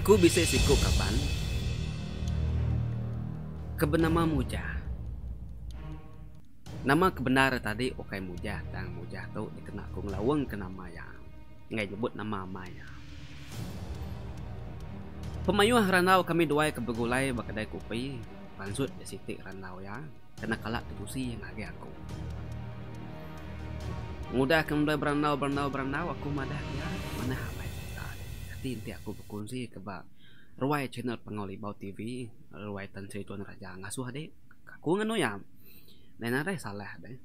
Aku bisa sikuk kapan? Kebenama Muja. Nama kebenar tadi Okai Muja dan Muja tu dikenal aku ngelawang ke nama yang ngai nyebut nama Maya. Pemayu ranau kami dua ke begulai bakadai kopi, lanjut di sitik ranau ya, kena kalak tegusi yang lagi aku. Mudah kemudian beranau beranau beranau aku madah ya, mana apa? pasti nanti aku berkunci ke bang ruai channel pengolih bau TV ruai tan sri tuan raja ngasuh deh aku ngano ya nena deh salah deh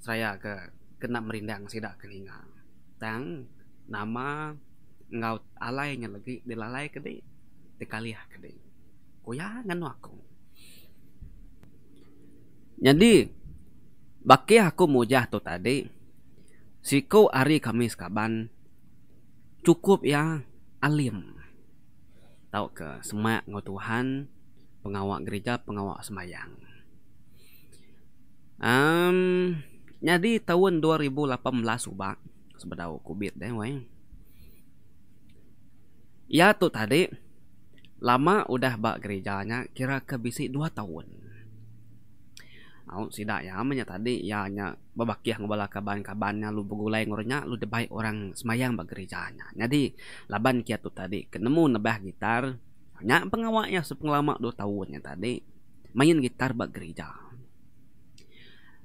saya ke kena merindang sedak keninga tang nama ngau alainya lagi dilalai kede dikaliah kede ku ya ngano aku jadi baki aku mujah tu tadi siko hari kamis kaban cukup ya alim tahu ke semak ngau Tuhan pengawak gereja pengawak semayang um, jadi tahun 2018 subak sebedau kubit deh wey. ya tu tadi lama udah bak gerejanya kira kebisi 2 tahun Aun sida ya amanya tadi ya nya babakiah ngabala kaban kabannya lu begulai ngurnya lu debai orang semayang ba gerejanya. Jadi laban kiat tu tadi kenemu nebah gitar nya pengawaknya sepengelama 2 tahunnya tadi main gitar ba gereja.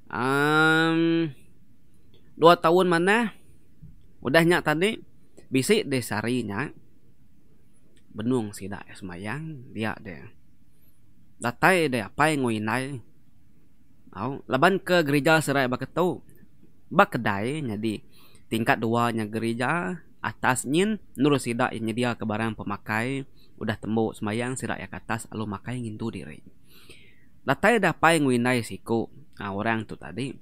Um, 2 tahun mana udahnya tadi bisi desarinya benung sida semayang dia deh. Datai deh apa yang ngoinai Oh, laban ke gereja serai baketau. Ba kedai jadi tingkat dua nya gereja atas nyin nurus sida nya dia ke barang pemakai udah tembo semayang sira ya atas alu makai ngindu diri. Latai dah pai nguinai siku. Nah, orang tu tadi.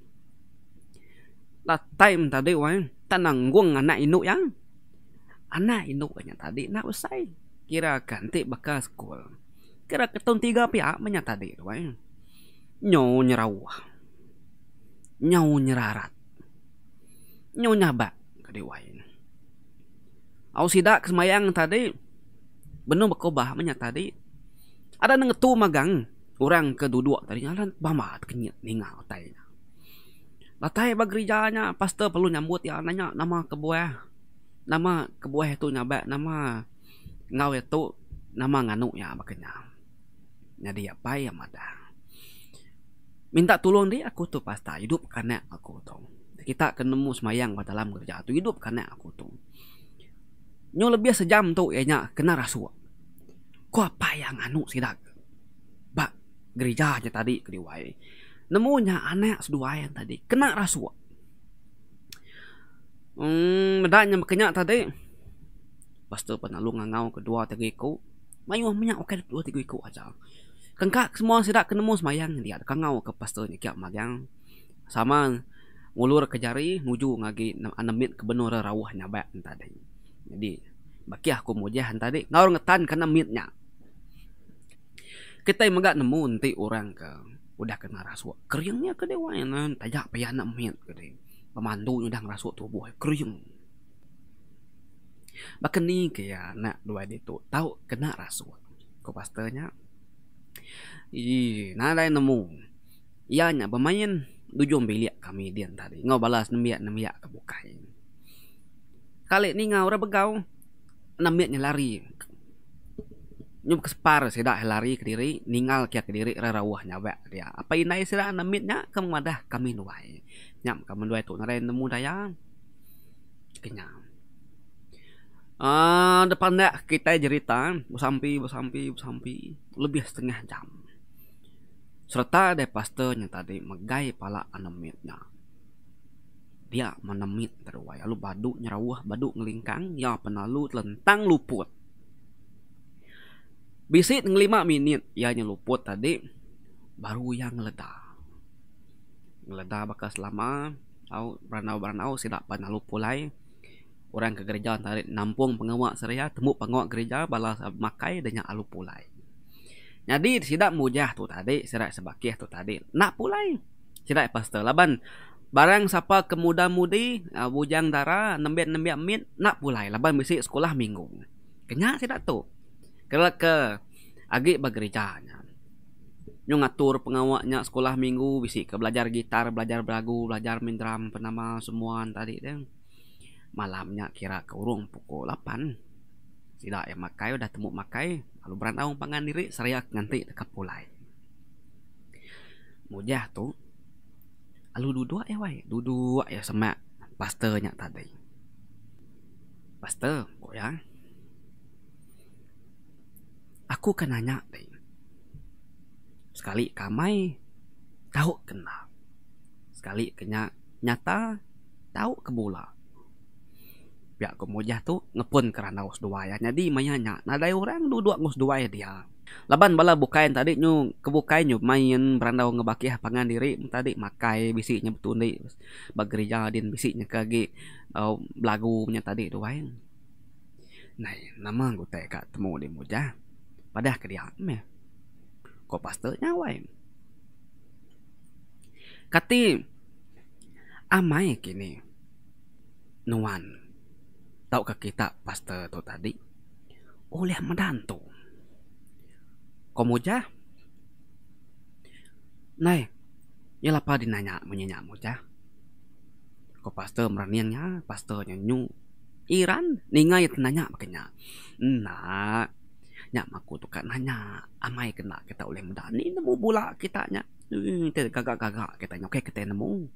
Latai tadi wai tanang gung anak inuk yang. Anak induk nya tadi nak usai. Kira ganti bekas school. Kira ketun tiga pihak menya tadi wai nyau nyerawa nyau nyerarat nyau nyaba kade wain au sida kesmayang tadi benung bekobah menya tadi ada nang magang orang kedua tadi ngalan bamat kenyet ningal tai latai bagrijanya pasti perlu nyambut ya nanya nama kebuah nama kebuah itu nyaba nama ngau itu nama nganu ya makanya jadi apa ya madang Minta tolong dia aku tu pasti hidup karena aku tu. Kita kenemu semayang pada dalam kerja tu hidup karena aku tu. Nyo lebih sejam tu ianya eh, kena rasuah. Ko apa yang anu sidak? Ba gereja aja tadi kediwai. Eh. Nemunya anak sedua eh, yang tadi kena rasuah. Hmm, dahnya makanya tadi. Pastu penalung ngau kedua tiga ikut. Mayuah minyak okey dua tiga ikut aja. Kengkak semua sedap kena mau semayang dia ada kangau ke pastor ni kiap magang. Sama ulur ke jari nuju ngagi anemit ke benora rawah baik tadi. Jadi baki aku mujah tadi. deh. Ngau ngetan kena mitnya. Kita yang megak nemu nanti orang ke udah kena rasuak keringnya ke dewa yang tajak payah nak mit ke deh. Pemandu udah ngerasuah tubuh kering. Bakal ni ke ya nak dua itu tahu kena rasuah. Kau pastinya. Ih, nalai nemu. Ianya bermain tujuh belia kami dia tadi. Ngau balas nemiak nemiak ke bukai. Kali ni ngau orang begau nemiaknya lari. Nyum ke sedak lari ke diri, ninggal kia ke diri rarawah nyawa dia. Apa inai sira nemiaknya Kamu madah kami nuai. Nyam kamu nuai tu nalai nemu daya. Kenyam. Uh, ah, depan dek kita cerita bersampi bersampi bersampi lebih setengah jam. Serta de pastor yang tadi megai pala anemitnya. Dia menemit terwaya lu badu nyerawah badu ngelingkang ya penalu lentang luput. Bisit ngelima minit ya nyeluput tadi baru yang ngeledah. Ngeledah bakal selama tau beranau-beranau sidak penalu pulai orang ke gereja tarik nampung pengawak seraya temuk pengawak gereja balas makai dengan alu pulai jadi tidak mujah tu tadi, tidak sebakih tu tadi. Nak pulai, tidak pastel. Laban barang siapa kemuda mudi, uh, bujang dara, nembet nembet mit, nak pulai. Laban mesti sekolah minggu. Kenyak tidak tu. Kalau ke agik bagerijanya. Nyu ngatur pengawaknya sekolah minggu, bisi ke belajar gitar, belajar beragu, belajar main drum, penama semua tadi. Deng. Malamnya kira ke urung pukul 8. Tidak ya makai, udah temuk makai kalau berantau pangan diri saya nganti dekat pulai mujah tu alu dua ya eh wai dua ya eh sama pasternya tadi pastor kok ya aku kan nanya tadi sekali kamai tahu kenal sekali kenya nyata tahu kebola pihak kemujah tu ngepun kerana us dua ya. Jadi mayanya ada orang dua us dua ya dia. Laban bala bukain tadi nyu kebukain nyu main berandau ngebaki pangan diri tadi makai bisiknya betul di bagri din bisiknya kagi uh, lagu punya tadi tu wain. Nah, nama aku tak kat temu di mujah. Padah ke dia me. Ko nyawa wain. Kati amai kini nuan Tahu ke kita pastor tu tadi oleh menantu komuja nai ya lapa dinanya menyanya muja ko pastor meraniannya pastor nyanyu iran ningai tenanya makanya nah nya maku tu kan nanya amai kena kita oleh mudah ni nemu bula kita nyak. Hmm, kita gagak-gagak kita nyokek kita nemu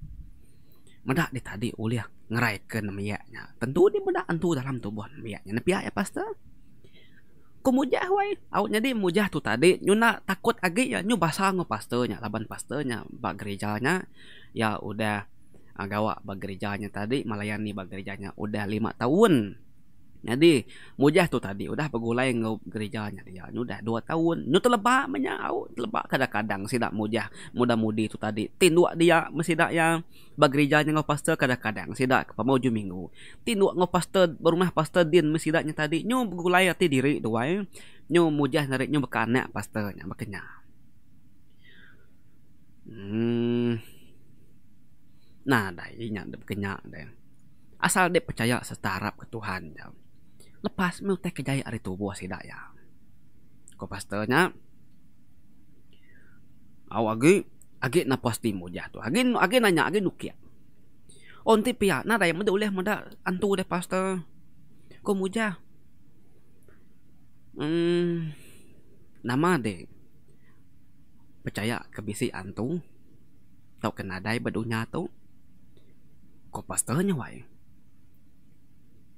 medak di tadi uliah ngerai ke nemiaknya. Tentu ini medak antu dalam tubuh nemiaknya. Nepiak ya pastor. Kumujah wai. Aku jadi mujah tu tadi. Nyu nak takut agi ya. Nyu basah nge pastornya. Laban pastornya. Bak gerejanya. Ya udah. Ah, gawak bak gerejanya tadi. Melayani bak gerejanya. Udah lima tahun. Jadi mujah tu tadi udah pegulai ngau gereja dia ya udah 2 tahun nu telebak menyau telebak kadang-kadang sidak mujah muda-mudi tu tadi tin dua dia mesidak yang bagereja nya ngau pastor kadang-kadang sidak ke pamau minggu tin dua ngau pastor berumah pastor din mesidaknya tadi nyu pegulai ati diri dua nyu mujah nyari nyu bekanak pastor nya bekenya hmm. nah dai nya bekenya dai asal dia percaya setarap ke Tuhan jam lepas mau teh hari tu tubuh si dayang ku pastanya au agi agi na pasti mujah tu agi agi nanya agi nukia onti pia na dayang mada uleh mada antu deh pasta Ko mujah hmm, nama de percaya kebisi antu tau kenadai badunya tu Ko pastanya wae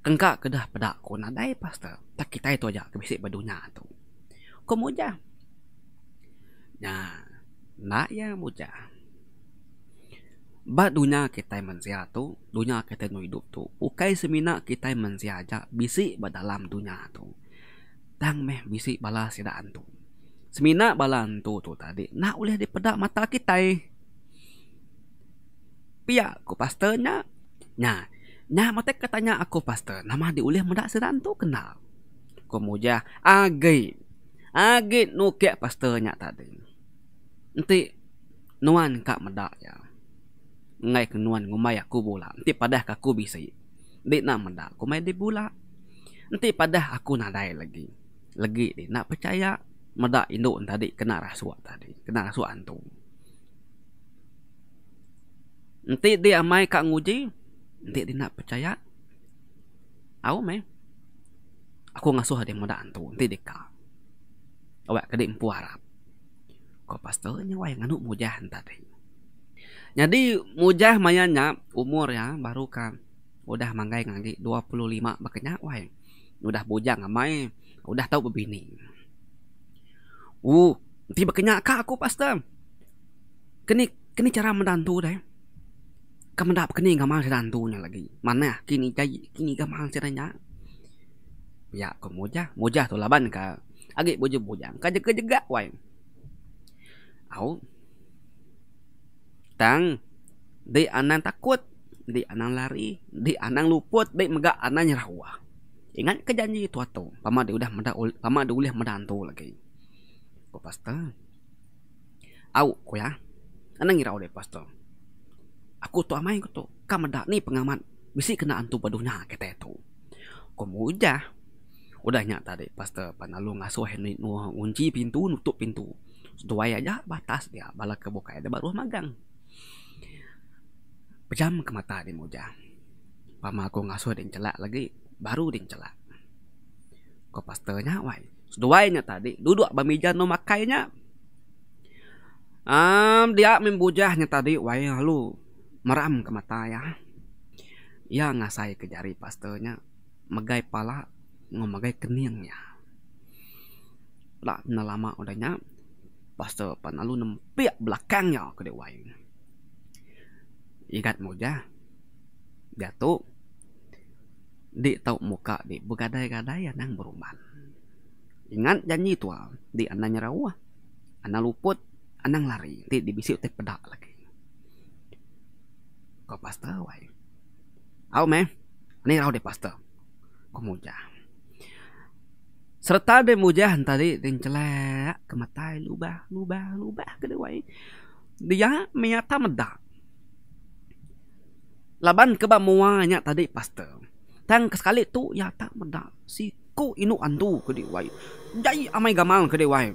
Kengka, kedah pada ko nadai pasta. Tak kita itu aja ke bisik badunya tu. Ko muja. Ya, nak ya muja. Ba dunia kita manusia tu, dunia kita nu hidup tu, ukai semina kita manusia aja bisik ba dalam dunia tu. Tang meh bisik bala sida antu. Semina bala antu tu tadi, nak oleh di pedak mata kita. Pia ku pastanya. Nah, Nah, mata katanya aku pastor. Nama dia boleh mendak sedang tu kenal. Kemudian, agai. Agai nukik pastor tadi. Nanti, nuan kak mendak ya. Ngai ke nuan ngumai aku bola. Nanti padah aku bisa. Dik nak mendak. Kumai di bola. Nanti padah aku nadai lagi. Lagi dia nak percaya. Mendak Indo tadi kena rasuah tadi. Kena rasuah antum. Nanti dia amai kak nguji dek dia nak percaya eh. Aku meh Aku ngasuh dia muda antu Nanti dia kak Awak kedek mpu harap Kau pastor ini wayang anu mujah tadi Jadi mujah mayanya Umur ya baru kan Udah manggai ngagi 25 Bakanya wayang Udah bujang amai eh. Udah tahu berbini Uh Nanti bakanya kak aku pastor Kini, kini cara mendantu deh ก็มันดับกันเองก็มาสดานตูนี่ลกีมันเนี่ยกินใจกินก็มาสดานยะยะก็โมจ้าโมจ้าตัวละบันก็อาเกะโมจิโมจังก็จะก็จะกะไว้เอาตังดิอันนั้นตะกุดดิอันนั้นลารีดิอันนั้นลุปุดดิมึงก็อันนั้นยรวะ Ingat kejanji itu atau lama dia udah mada lama dia udah mada antu lagi. Kau pasti. Aku ya. Anak ngira oleh pasti aku tu amai aku tu kam ada ni pengamat mesti kena antu badunya kata tu. kemudian udah nyak tadi pasti panalu ngasuh henry ngunci pintu nutup pintu sesuai aja batas dia balak kebuka ada baru magang pejam ke mata di moja pama aku ngasuh den celak lagi baru den celak kok pastinya wai Duanya tadi duduk bermeja no makainya. Am um, dia membujahnya tadi wayah lu meram ke mata ya ya ngasai ke jari pastanya megai pala ngomegai kening ya lah nelama udahnya pastor panalu nempiak belakang ya ke dewai ingat muda jatuh di tau muka di begadai-gadai ya nang beruman ingat janji tua di anaknya rawa, anak luput anak lari di dibisik teh pedak lagi ก็พาสเตอร์ไว้เอาไหมอันนี้เราได้พาสเตอร์ก็มูจา serta be mujah tadi den celak ke lubah lubah lubah ke dewai dia menyata meda laban ke ba muanya tadi pastor tang ke sekali tu ya tak meda si ku inu antu ke dewai jai amai gamal ke dewai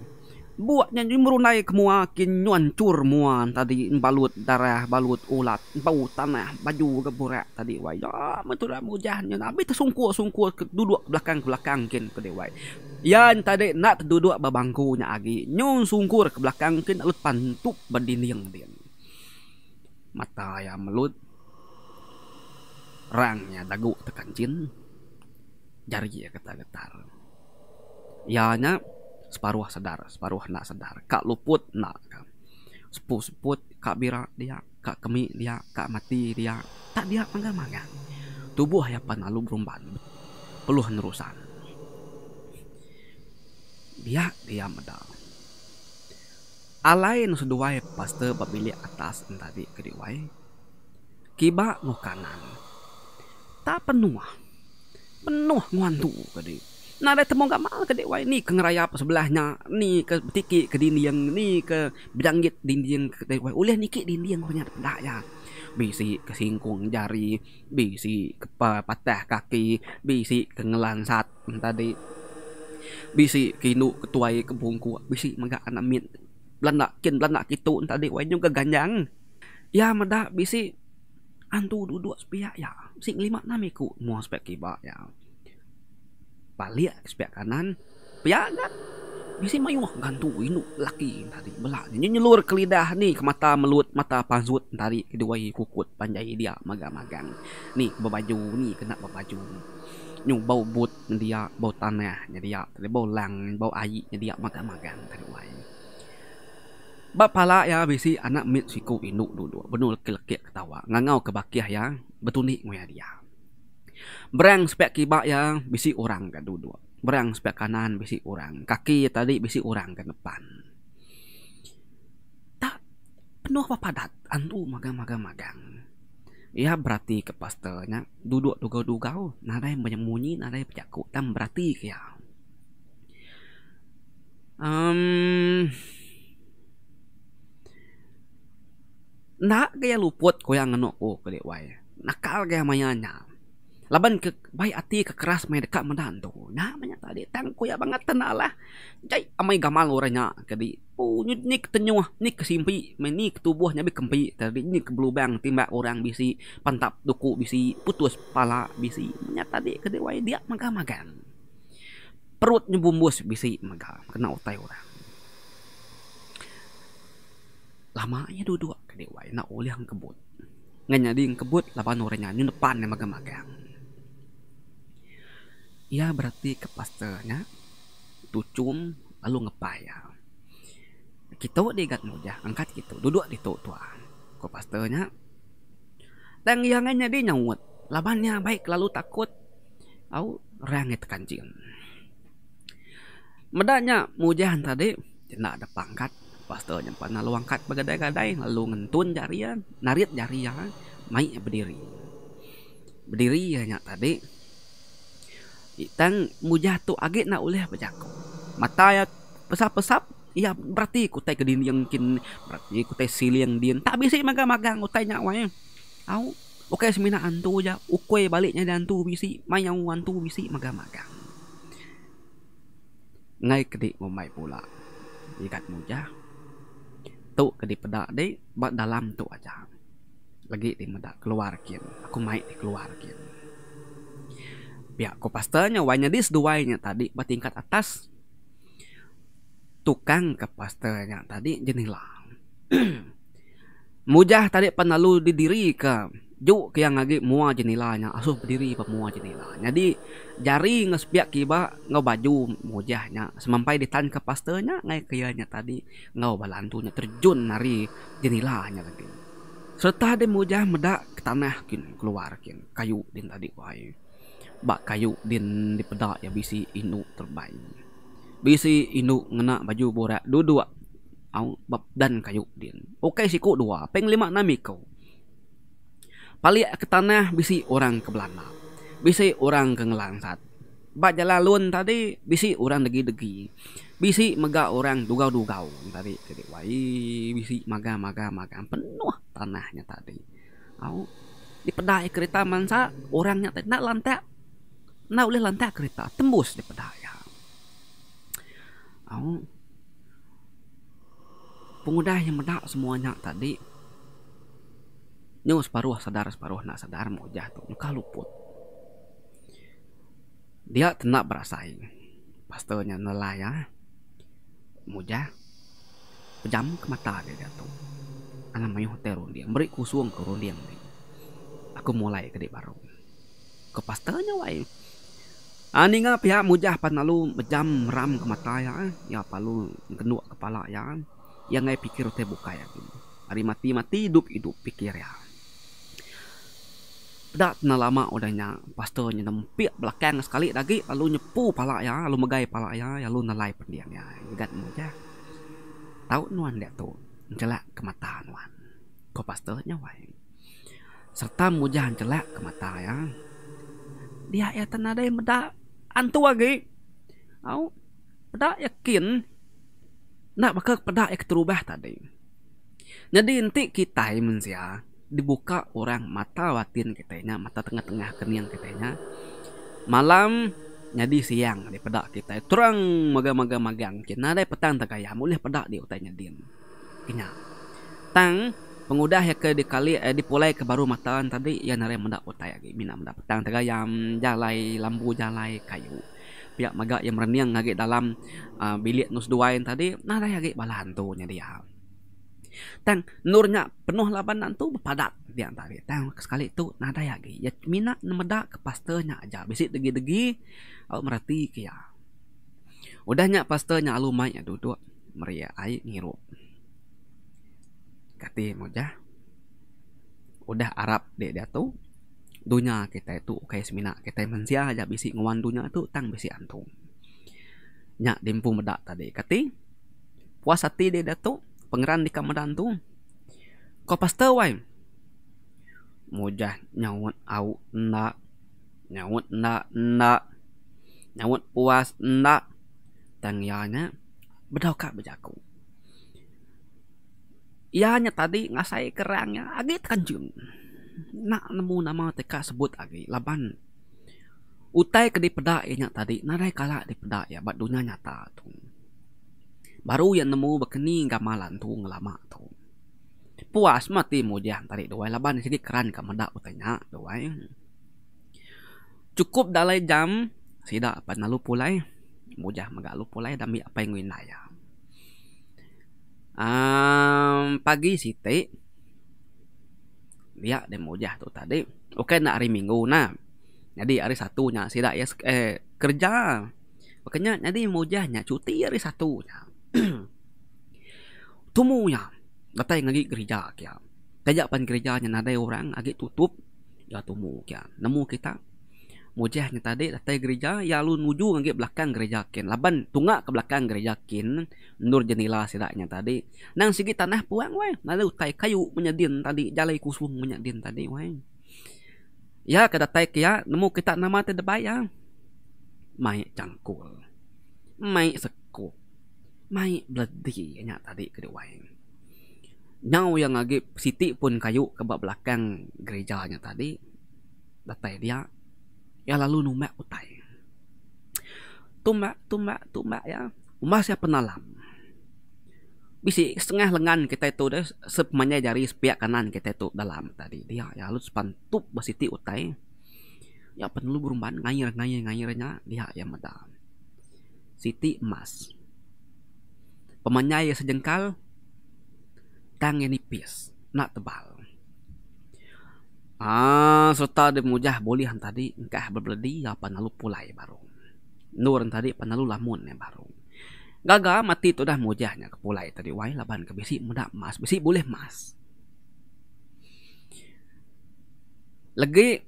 buatnya yang merunai kemua kin nyuancur mua tadi balut darah balut ulat bau tanah baju gebura tadi wai ya metura lah, mujahnya nabi tersungkur-sungkur duduk belakang belakang kin ke dewai yang tadi nak duduk babangkunya agi nyun sungkur ke belakang kin alut pantuk berdinding din mata ya melut rangnya dagu tekan jin jari ya getar-getar ya nak separuh sadar separuh nak sadar kak luput nak sepuh sepuh kak bira dia kak kemi dia kak mati dia tak dia mangga mangga tubuh ya panalu berumban peluh nerusan dia dia medal alain seduai pasti babili atas entadi kediwai kiba nu kanan tak penuh penuh nguantu kedik Nah, dia temu gak mal ke dewa ini ke ngeraya ngerayap sebelahnya, ni ke tiki ke dinding, ni ke bidangit dinding ke dewa. ni niki dinding punya pendak ya. Bisi ke singkung jari, bisi ke patah kaki, bisi ke ngelansat tadi. Bisi kinu ketuai ke bungku, bisi mangga anak min. Belanda kin belanda kitu tadi wai nyung ke ganjang. Ya meda bisi antu duduk sepiak ya. Sing lima namiku mau spek kibak ya. Bali ya, sebelah kanan ya enggak bisa mayu gantu inu laki tadi belak ini nyelur kelidah nih ke mata melut mata panzut tadi kedua kukut panjai dia magang-magang nih bebaju nih kena bebaju nyu bau but dia bau tanah dia tadi bau lang bau ai dia magang-magang tadi wai bapala ya bisi anak mit siku induk dulu benul kelekek ketawa ngangau ke bakiah ya betunik nguya dia berang sepiak kiba ya bisi orang kan dua berang sepiak kanan bisi orang kaki tadi bisi orang ke depan tak penuh apa padat antu magang magang magang Ya berarti ke pastelnya duduk duga duga oh nada yang banyak bunyi nada yang banyak kutam berarti ya. Um, nak gaya luput kau yang ngenok oh kedewai nakal gaya mayanya Laban ke baik ati ke keras mai dekat mendandu. Nah banyak tadi tangku ya banget tenalah. lah. Jai amai gamal orangnya. Kadi punyut oh, nik tenyuh ah. nik kesimpi mai nik tubuh nyabi kempi. Tadi nik belubang timbak orang bisi pantap duku bisi putus pala bisi. Banyak tadi kadi wai dia magamagan. Perut nyebumbus bisi magam kena utai orang. Lama Lamanya duduk kadi wai nak uliang kebut. Nganyadi yang kebut laban orangnya nyu depan yang magamagan. Ia ya, berarti kepastanya tucum lalu ngepaya. Kita di gat mujah angkat kita duduk di tu tua. Kepastanya tang yangnya di nyawut labannya baik lalu takut au rangit kancing. Medanya mujah tadi tidak ada pangkat pastanya pernah lu angkat bergadai-gadai lalu ngentun jarian ya. narit jarian ya. mai berdiri berdiri ya tadi dan mujah tu agit nak oleh bajak. Mata ya pesap-pesap. ia berarti kutai ke din yang kin berarti kutai sili yang din. Tak bisa magang-magang kutai nak wayang. Au. Oke okay, semina antu ja. Ukoi baliknya dan tu bisi mayang antu bisi magang-magang. Ngai kedik mai pula. Ikat mujah. Tu kedik pedak de bak dalam tu aja. Lagi di medak keluar kin. Aku mai di keluar kin. Ya, kopasternya Y-nya this the Y-nya tadi bertingkat atas tukang kopasternya tadi jenilah mujah tadi penalu didiri ke juk ke yang lagi mua jenilanya asuh berdiri pa mua jenilanya jadi jari nges pihak kiba ngebaju mujahnya semampai ditan kopasternya ngai kayanya tadi ngau balantunya terjun nari jenilanya lagi serta di mujah medak ke tanah kin keluar kin kayu din tadi wae bak kayu din di pedak ya bisi inu terbang. Bisi inu ngena baju borak dua-dua. Au bab dan kayu din. Okey siku dua, peng lima nami kau. Pali ke tanah bisi orang ke Belanda. Bisi orang ke Ngelangsat. Bak jalalun tadi bisi orang degi-degi. Bisi mega orang dugau-dugau tadi. Jadi wai bisi maga-maga-maga penuh tanahnya tadi. Au di pedai ya kereta mansa orangnya tadi nak lantai nak oleh lantai kereta tembus daripada ayah. Oh. Pengudah yang mendak semuanya tadi. nyus paruh sadar separuh nak sadar mau jatuh muka luput. Dia tenak berasai. Pastornya nelaya. Mujah. Pejam ke mata dia jatuh. Alam mayuh terun dia. Beri kusung ke rundiang dia. Aku mulai ke baru. Ke pastornya wain. Aninga ah, pihak mujah pan lalu mejam ram ke mata ya. Ah. Ya palu kenduk kepala ya. Ah. Yang ngai pikir teh buka ya. Hari mati-mati hidup hidup pikir ya. Dak tena lama odanya pastor nyempi belakang sekali lagi lalu nyepu pala ya, lalu megai pala ya, lalu nelai pendiam ya. ya Gat mujah. Tau nuan dia tu. jelek ke mata nuan. Ko pastor nyawai. Serta mujah jelek ke mata ya. Dia ya tena dai medak antu lagi. Au, pada yakin nak maka pada ek terubah tadi. Jadi inti kita mensia dibuka orang mata watin kita mata tengah-tengah kening kita Malam jadi siang di pedak kita terang maga-maga magang. Kita petang tak kaya mulih pedak di utanya din. Kena. Tang pengudah yang ke dikali eh, dipulai ke baru matan tadi ya nare mendak utai lagi mina mendak petang tega yang jalai lampu jalai kayu pihak maga yang merenyang lagi dalam uh, bilik nus duain tadi nare lagi balantunya dia Tang nurnya penuh labanan tu berpadat di antara tang sekali tu nada lagi ya mina nemeda ke pastenya aja bisi degi-degi aku merhati ke ya udahnya pastenya alumai ya duduk meria air ngirup Kati, moja udah Arab dek dia tu dunia kita itu kayak semina kita manusia aja bisi ngawan dunia tu tang bisi antung nyak dimpu meda tadi Kati. puas hati dek dia tu Pengeran di kamar tu kau pasti wai moja nyawut au nak nyawut nak nak nyawut puas nak tangianya bedau kak bejakung ianya ya, tadi ngasai kerangnya agi terkejut nak nemu nama teka sebut agi laban utai ke di peda ianya ya tadi narai kalah di peda ya bat dunia nyata tu baru yang nemu bekeni gamalan tu ngelama tu puas mati mujah tadi doai laban di sini keran ke meda utainya doai cukup dalai jam sida apa nalu pulai mujah megalu pulai dami apa yang winaya um, pagi siti dia demo jah tu tadi okey nak hari minggu nah jadi hari satu nya sida ya eh, kerja makanya jadi mojah nya cuti hari satu nya tumu nya datang lagi gereja kia tajak pan gereja nya nadai orang agi tutup ya tumu kia nemu kita mujahnya tadi datai gereja ya lu nuju ngagi belakang gereja kin laban tunga ke belakang gereja kin nur Jenila sidaknya tadi nang sigi tanah puang wai lalu utai kayu menyedin tadi jalai kusung menyedin tadi wai ya kada tai kia, nemu kita nama te debai ya mai cangkul mai sekuk mai bledi nya tadi ke wai nyau yang ngagi siti pun kayu ke belakang gereja gerejanya tadi datai dia ya lalu numek utai. Tumak, tumak, tumak ya. Umah siapa penalam. Bisi setengah lengan kita itu deh semuanya dari sepiak kanan kita itu dalam tadi. Dia ya lalu sepantup basiti utai. Ya penelu berumban ngayir ngayir ngayirnya dia ya madam. Siti emas. pemanya ya sejengkal, tangan nipis, nak tebal. Ah, serta di mujah boleh yang tadi engkah berbeli apa ya, nalu pulai baru. Nur yang tadi penalu lamun yang baru. Gagal mati tu dah mujahnya ke pulai tadi. Wai laban ke besi muda emas. Besi boleh emas. Lagi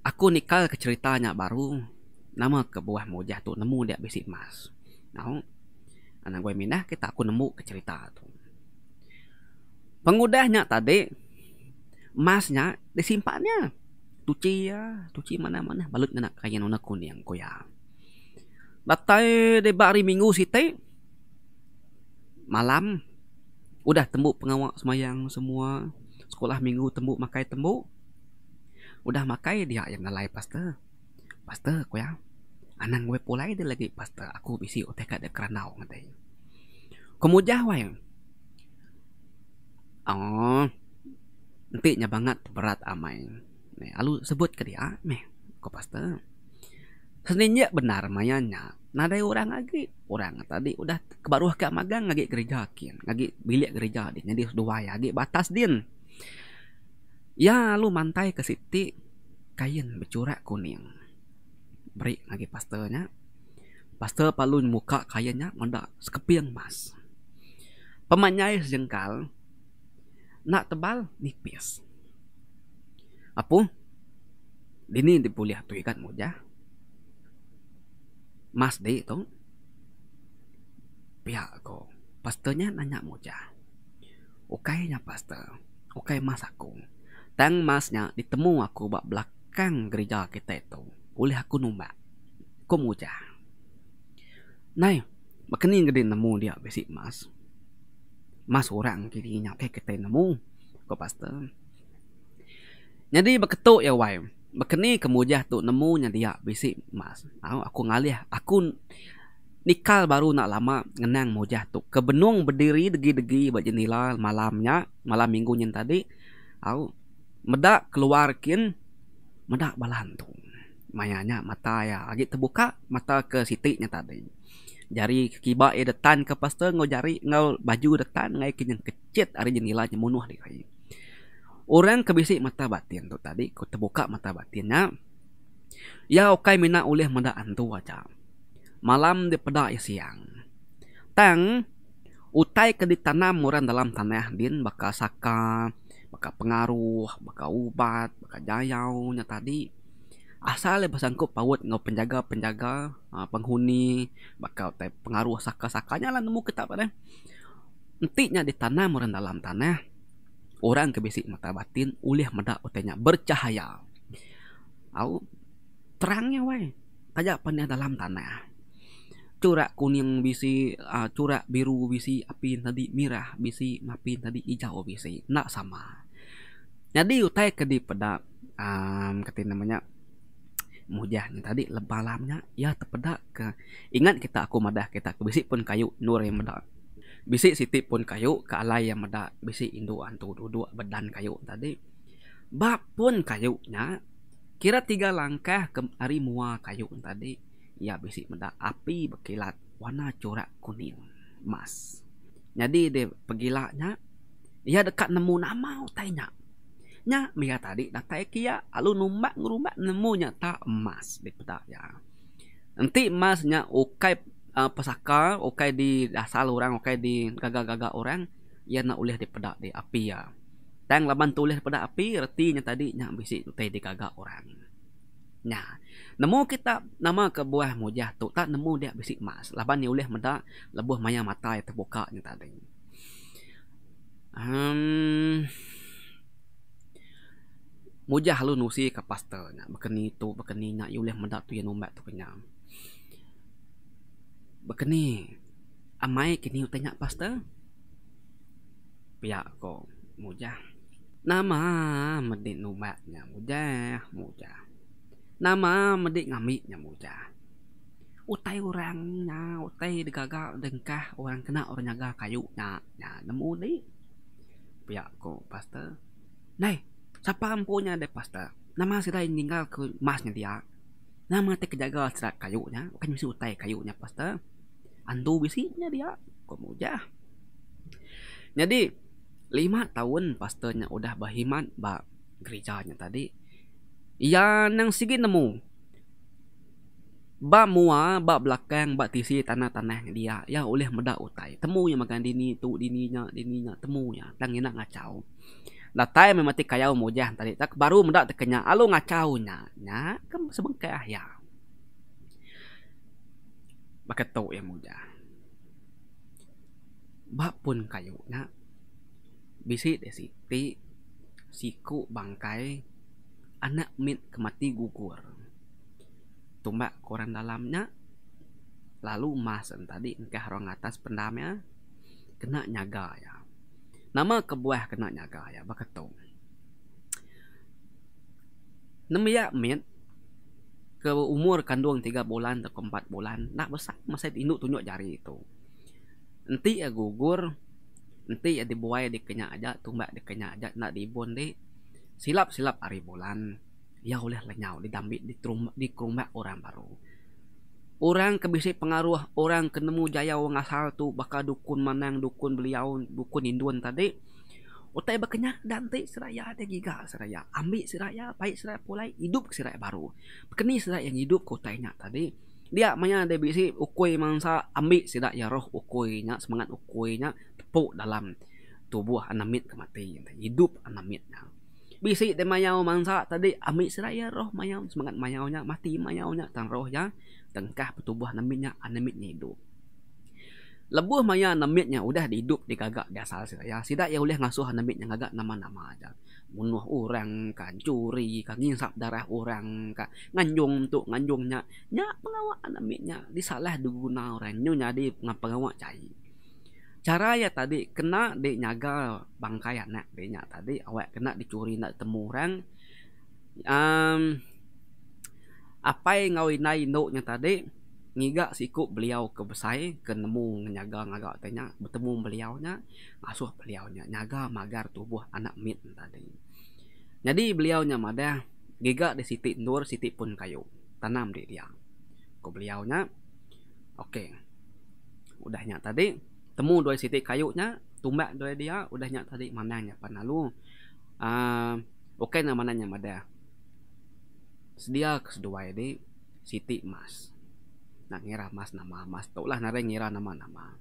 aku nikal ke ceritanya baru. Nama ke buah mujah tu nemu dia besi emas. Nau. Anak gue minah kita aku nemu ke cerita tu. Pengudahnya tadi masnya disimpannya tuci ya tuci mana mana balut nak kaya nuna kun yang koya batai de bari minggu site malam udah tembuk pengawak semayang semua sekolah minggu tembuk makai tembuk udah makai dia yang nalai pasta pasta koya anang gue pulai dia lagi pasta aku bisi otak de keranau ngatai kemudian wayang Oh, empiknya banget berat amai nih alu sebut ke dia meh ko pasti seninya benar mayanya nadai orang lagi orang tadi udah kebaruah ke magang lagi gereja kian lagi bilik gereja di jadi dua ya lagi batas din ya lu mantai ke siti kain bercurak kuning beri lagi pastelnya pastel palun muka kainnya mendak sekeping mas pemanyai sejengkal nak tebal nipis. Apo? Dini dipulih tu ikat moja. Mas di tu. Pihak aku. Pastanya nanya moja. Okey nya pastor. Okey mas aku. Tang masnya ditemu aku bak belakang gereja kita itu. Boleh aku numpak. Ko moja. Nai, makanin gede nemu dia besi mas mas orang kiri nyampe kita nemu ko pastor jadi berketuk ya wai berkeni kemujah tu nemu dia ya, bisik mas aku, aku ngalih ya. aku nikal baru nak lama ngenang mujah tu ke benung berdiri degi-degi berjendela malamnya malam minggu yang tadi aku medak keluarkan, medak balantu mayanya mata ya lagi terbuka mata ke sitiknya tadi jari kibak ya detan ke pastor ngau jari ngau baju detan ngai kinyang kecet ari jendela nyemunuh di kai orang kebisi mata batin tu tadi ku terbuka mata batinnya ya okai mina oleh menda antu aja malam di peda ya siang tang utai ke ditanam muran dalam tanah din bakal saka bakal pengaruh bakal ubat bakal jayau nya tadi asal lepas sangkut pawut dengan penjaga-penjaga ah, penghuni bakal te pengaruh saka-sakanya lah nemu kita pada entiknya di tanah murah dalam tanah orang kebisik mata batin uliah meda utenya bercahaya au terangnya way kaya pandai dalam tanah curak kuning bisi ah, curak biru bisi api tadi merah bisi api tadi hijau bisi nak sama jadi utai kedip pada um, ah, namanya mujah ni tadi lebalamnya ya tepedak. ke ingat kita aku madah kita aku bisik pun kayu nur yang madah bisik siti pun kayu ke alai yang madah bisik indu antu duduk badan kayu tadi bab pun kayu nya kira tiga langkah ke ari mua kayu tadi ya bisik madah api berkilat warna corak kuning emas jadi dia pergilaknya ia ya, dekat nemu nama utainya nya mia tadi nak tai kia alu numak ngurumak nemu nyata emas dipeta ya nanti emasnya ukai uh, pesaka ukai di asal orang ukai di gagah-gagah orang ya nak ulih dipeda di api ya tang laban tulis pada api retinya tadi nya bisi tai di gagah orang Nah, nemu kita nama ke buah mujah tu tak nemu dia bisi emas. Laban ni ulih meda lebuh maya mata yang terbuka ni tadi. Hmm mujah lu nusi ke pastor nak bekeni tu bekeni nak you boleh mendak tu yang umat tu kenyam bekeni amai kini you tanya pastor pihak ko mujah nama medik umat nya mujah mujah nama medik ngami nya mujah utai orang utai degagak dengkah orang kena orang nyaga kayu nya nya nemu ni pihak ko pastor Nai, Sapaan punya ada pasta. Nama sudah tinggal ke masnya dia. Nama tak jaga serak kayunya. Bukan mesti utai kayunya pasta. Andu bisinya dia. Kamu jah. Jadi lima tahun pastanya udah bahimat ba gerejanya tadi. Ya nang sigi nemu. Ba mua ba belakang ba tisi tanah-tanah dia. Ya oleh meda utai. temunya makan dini tu dininya dininya temunya. ya. Tang enak ngacau latai mati kayau mojah tadi tak baru mendak tekenya alu ngacau nya nya kem kan sebengkai ayam maka tau ya mojah bak pun kayu nya bisi de siti siku bangkai anak mit kemati gugur tumbak koran dalamnya lalu mas tadi engkah orang atas pendamnya kena nyaga ya nama kebuah kena nyaga ya baketong nama ya met ke umur kandung tiga bulan atau empat bulan nak besar masa itu induk tunjuk jari itu nanti ya gugur nanti ya dibuai di kenyak aja tumbak di kenyak aja nak dibon di silap silap hari bulan ya oleh lenyau di dambit di terumbak di orang baru orang kebisi pengaruh orang ketemu jaya wang asal tu bakal dukun manang dukun beliau dukun induan tadi Utai bakanya dante seraya ada giga seraya ambil seraya baik seraya pulai hidup seraya baru kini seraya yang hidup kau tanya tadi dia maknya ada bisi ukui mangsa ambil sidak ya roh ukuinya semangat ukuinya tepuk dalam tubuh anamit kematian hidup anamitnya bisi de mayau mangsa tadi ami seraya roh mayau semangat mayau nya mati mayau nya tang roh nya tengkah petubuh namitnya anemit nya hidup lebuh maya namit nya udah dihidup di gagak di asal seraya sida ya oleh ya ngasuh namit nya gagak nama-nama aja bunuh orang kan curi kan ngisap darah orang kan nganjung tu nganjungnya nya pengawa anemit nya disalah diguna orang nya di pengawa cai cara ya tadi kena di nyaga bangkai anak banyak tadi awak kena dicuri nak temu orang um, apa yang ngau inai nya tadi ngiga sikup beliau ke besai ke nemu nyaga ngaga tanya bertemu beliau nya asuh beliau nya nyaga magar tubuh anak mit tadi jadi beliau nya mada ngiga di siti nur siti pun kayu tanam di dia ke beliau nya oke okay. udahnya tadi temu doi sitik kayunya tumbak doi dia udah nyak tadi mananya panalu ah uh, oke okay, namanya mada sedia kedua ini Siti Mas. Nak ngira Mas nama Mas. Tau lah nare ngira nama nama.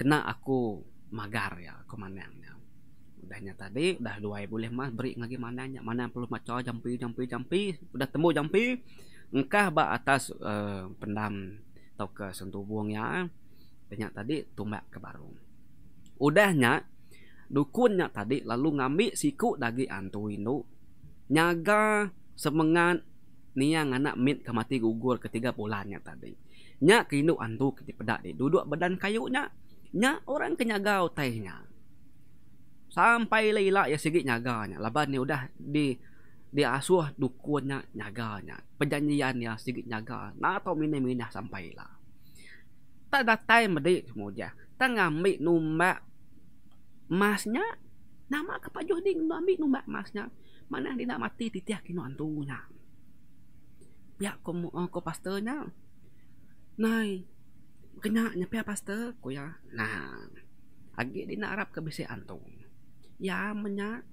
Kena aku magar ya, aku manangnya. Udahnya tadi, dah dua boleh Mas beri lagi mananya. Mana yang perlu maco jampi jampi jampi. Udah temu jampi. Engkah ba atas uh, pendam atau ke sentuh buang ya banyak tadi tumbak ke barung. Udahnya dukunnya tadi lalu ngambil siku dagi antu indu. Nyaga semangat niang anak mit kemati gugur ketiga bulannya tadi. Nya kini antu kiti pedak di duduk badan kayunya. Nya orang kenyagau tehnya. Sampai leila ya sigi nyaganya. Laban ni udah di di asuh dukunnya nyaganya. Perjanjian ya sigi nyaga. Na atau mina-mina sampailah ta da tai ma di mo ja ta nga mi nu ma masnya na ma ka pa jodi nu mi nu ma masnya mana di na mati ti tiah ki no antu nya ya ko mo ko pastor nya nai kena nya pia pastor ko ya na agi di na arab ke bisi antu ya menya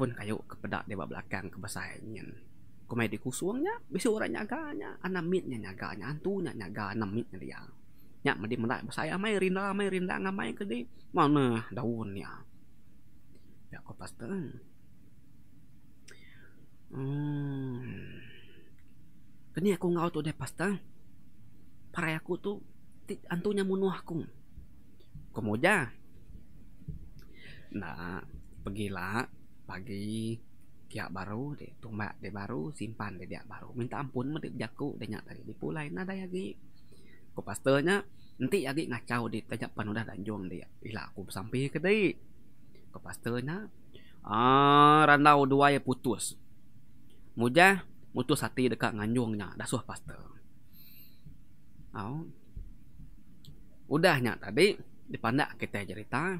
pun kayu kepada dewa belakang ke kebesaian komedi kusungnya bisa orang nyaganya anak mitnya nyaganya antunya nyaga anak mitnya dia nya mandi mana saya mai rinda mai rinda ngamai ke di mana daun ya ya kok pasti hmm ini aku ngau tu deh pasti para aku tu antunya munuh aku kemudian nah lah pagi pihak baru dek tumbak dek baru simpan dek dia baru minta ampun mendek jaku dek nyak tadi di dipulai nada lagi ya, ko pastelnya nanti lagi ya, ngacau di tanya panudah dan juang dia ya. ila aku sampai ke dai ko pastelnya ah randau dua ya putus mujah putus hati dekat nganjungnya dah suah pastel au oh. udahnya tadi dipandak kita cerita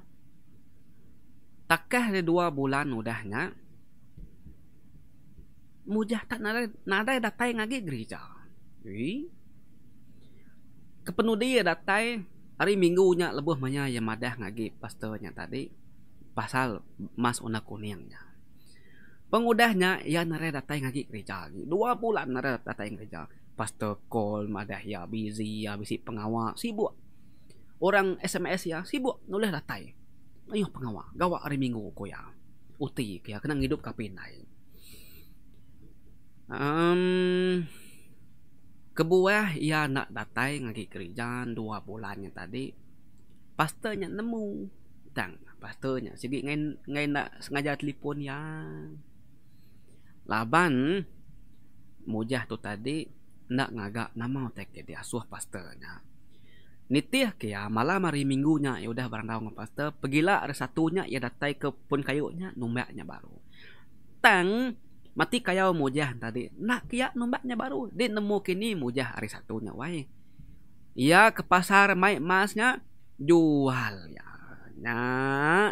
takah di dua bulan udahnya mujah tak nada nada datai ngagi gereja. Ui. Kepenuh dia datai hari minggu nya lebih banyak yang madah ngagi pastornya tadi pasal mas una kuningnya. Pengudahnya ya nara datai ngagi gereja. Dua bulan nara datai gereja. Pastor call madah ya busy ya busy pengawal sibuk. Orang SMS ya sibuk nulis datai. Ayuh pengawal gawa hari minggu ko ya. Uti ya kena hidup kapinai um, kebuah ia nak datang lagi kerja dua bulan yang tadi pastanya nemu tang pastanya sikit ngain ngain nak sengaja telefon ya laban mujah tu tadi nak ngagak nama tak ke dia suah pastanya nitih ke ya malam hari minggunya ya udah berandau ngan pastor pergilah ada satunya ya datai ke pun kayunya numbaknya baru tang mati kayau mujah tadi nak kia numbaknya baru dia nemu kini mujah hari satunya wai ia ke pasar mai emasnya jual ya nya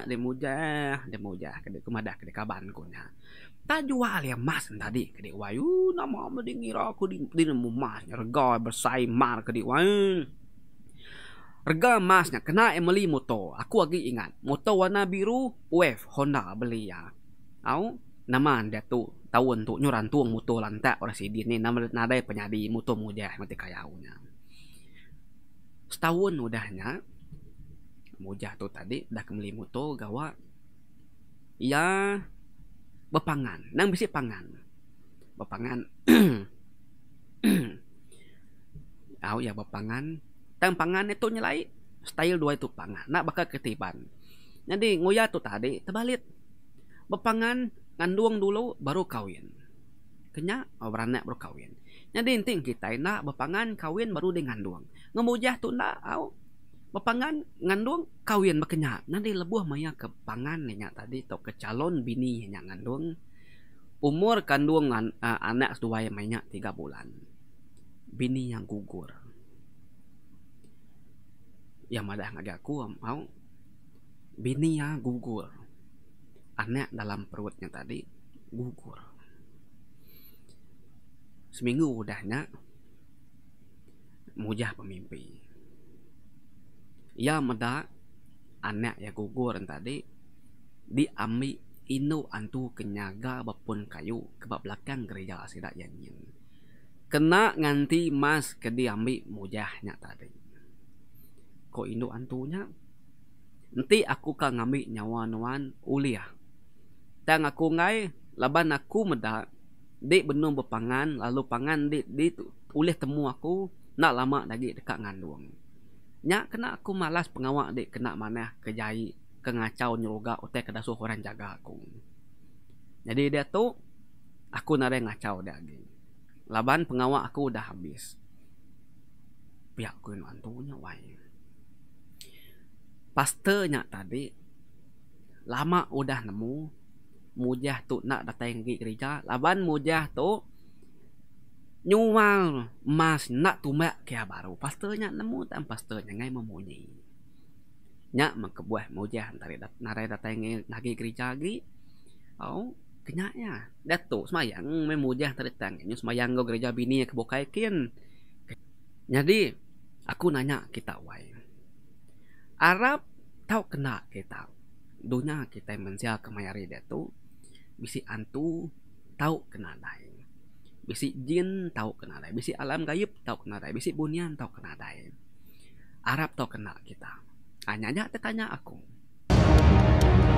di mujah di mujah kada kumada kada kaban kunya tak jual ya emas tadi kada wayu nama mendi ngira aku di, di nemu emasnya rega bersai mar kada wai Harga emasnya kena emeli motor. Aku lagi ingat. Motor warna biru, wave, Honda beli ya. Au, nama dia tu tahun untuk nyuran tuang mutu lantak orang sidin ni nama nadai penyadi mutu muda mati nya. setahun udahnya muda tu tadi dah kembali mutu gawa ia ya, berpangan nang bisi pangan berpangan Aw ya berpangan tang pangan itu nyelai style dua itu pangan nak bakal ketiban jadi nguya tu tadi terbalik berpangan ngandung dulu baru kawin kenya orang oh, baru kawin. jadi inting kita nak bepangan kawin baru dengan ngandung ngemujah tu nak au bepangan ngandung kawin bekenya nanti lebuh maya ke pangan nya tadi tau ke calon bini nya ngandung umur kandungan uh, anak tua maya tiga bulan bini yang gugur yang madah ngagaku mau bini yang gugur anak dalam perutnya tadi gugur. Seminggu udahnya mujah pemimpi. Ya meda anak ya gugur tadi diambil inu antu kenyaga bapun kayu ke belakang gereja sida yanyin. Kena nganti mas ke diambil mujahnya tadi. Ko inu antunya nanti aku kan ngambil nyawa nuan uliah tang aku ngai laban aku medak di benum berpangan lalu pangan di di ulih temu aku nak lama lagi dekat ngandung Nyak kena aku malas pengawak di kena mana kejai kengacau nyeroga utai kedasu orang jaga aku jadi dia tu aku nare ngacau dia lagi laban pengawak aku dah habis pihak aku yang antunya wai pasternya tadi lama udah nemu mudah tu nak datang ke gereja laban mudah tu nyual mas nak tu mak ke baru pastornya nemu tak pastornya ngai memuji nya mak buah mudah tarik dat narai datang ke gereja lagi au kenyanya dah tu semayang memuji tarik datang nyu semayang ke gereja bini ke bokai kin jadi aku nanya kita wai Arab tau kena kita dunia kita yang menjaga kemayari dia tu bisi antu tahu kenal dai bisi jin tahu kenal dai bisi alam gaib tahu kenal dai bisi bunian tahu kenal dai arab tahu kenal kita hanya ah, nya aku